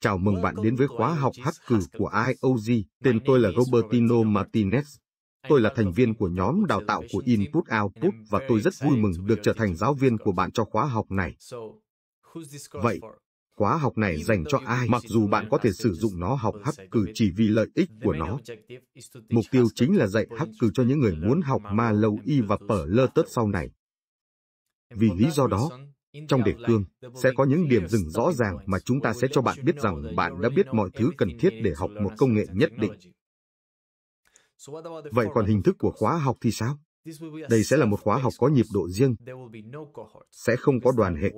Chào mừng bạn đến với khóa học hacker của IOG. Tên tôi là Robertino Martinez. Tôi là thành viên của nhóm đào tạo của Input Output và tôi rất vui mừng được trở thành giáo viên của bạn cho khóa học này. Vậy, khóa học này dành cho ai, mặc dù bạn có thể sử dụng nó học hắc cử chỉ vì lợi ích của nó. Mục tiêu chính là dạy hắc cử cho những người muốn học Ma Lâu Y và Pở Lơ Tớt sau này. Vì lý do đó, trong đề cương, sẽ có những điểm dừng rõ ràng mà chúng ta sẽ cho bạn biết rằng bạn đã biết mọi thứ cần thiết để học một công nghệ nhất định. Vậy còn hình thức của khóa học thì sao? Đây sẽ là một khóa học có nhịp độ riêng, sẽ không có đoàn hệ.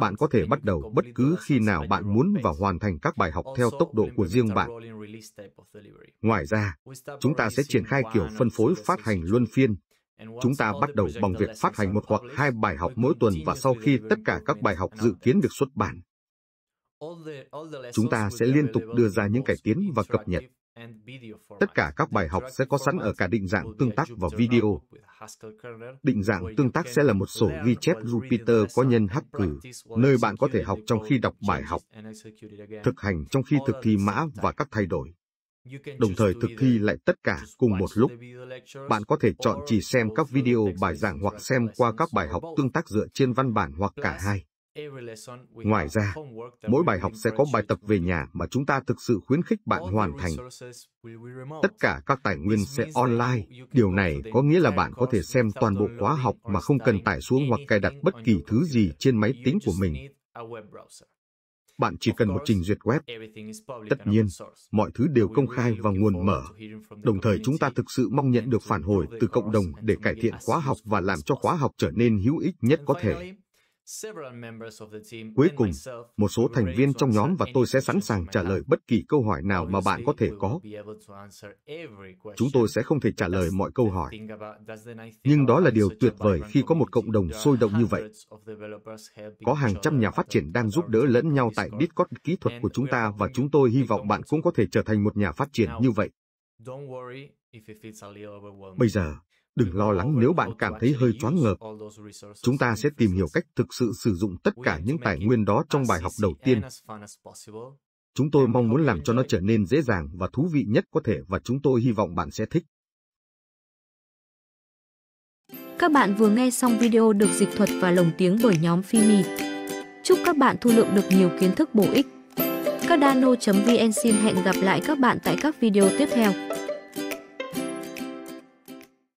Bạn có thể bắt đầu bất cứ khi nào bạn muốn và hoàn thành các bài học theo tốc độ của riêng bạn. Ngoài ra, chúng ta sẽ triển khai kiểu phân phối phát hành luân phiên. Chúng ta bắt đầu bằng việc phát hành một hoặc hai bài học mỗi tuần và sau khi tất cả các bài học dự kiến được xuất bản, chúng ta sẽ liên tục đưa ra những cải tiến và cập nhật. Tất cả các bài học sẽ có sẵn ở cả định dạng tương tác và video, Định dạng tương tác sẽ là một sổ ghi chép Jupiter có nhân hắc cử, nơi bạn có thể học trong khi đọc bài học, thực hành trong khi thực thi mã và các thay đổi. Đồng thời thực thi lại tất cả cùng một lúc. Bạn có thể chọn chỉ xem các video bài giảng hoặc xem qua các bài học tương tác dựa trên văn bản hoặc cả hai. Ngoài ra, mỗi bài học sẽ có bài tập về nhà mà chúng ta thực sự khuyến khích bạn hoàn thành. Tất cả các tài nguyên sẽ online. Điều này có nghĩa là bạn có thể xem toàn bộ khóa học mà không cần tải xuống hoặc cài đặt bất kỳ thứ gì trên máy tính của mình. Bạn chỉ cần một trình duyệt web. Tất nhiên, mọi thứ đều công khai và nguồn mở. Đồng thời chúng ta thực sự mong nhận được phản hồi từ cộng đồng để cải thiện khóa học và làm cho khóa học trở nên hữu ích nhất có thể. Cuối cùng, một số thành viên trong nhóm và tôi sẽ sẵn sàng trả lời bất kỳ câu hỏi nào mà bạn có thể có. Chúng tôi sẽ không thể trả lời mọi câu hỏi. Nhưng đó là điều tuyệt vời khi có một cộng đồng sôi động như vậy. Có hàng trăm nhà phát triển đang giúp đỡ lẫn nhau tại Discord kỹ thuật của chúng ta và chúng tôi hy vọng bạn cũng có thể trở thành một nhà phát triển như vậy. Bây giờ, Đừng lo lắng nếu bạn cảm thấy hơi choáng ngợp. Chúng ta sẽ tìm hiểu cách thực sự sử dụng tất cả những tài nguyên đó trong bài học đầu tiên. Chúng tôi mong muốn làm cho nó trở nên dễ dàng và thú vị nhất có thể và chúng tôi hy vọng bạn sẽ thích. Các bạn vừa nghe xong video được dịch thuật và lồng tiếng bởi nhóm Fimi. Chúc các bạn thu lượm được nhiều kiến thức bổ ích. Cardano.vn xin hẹn gặp lại các bạn tại các video tiếp theo.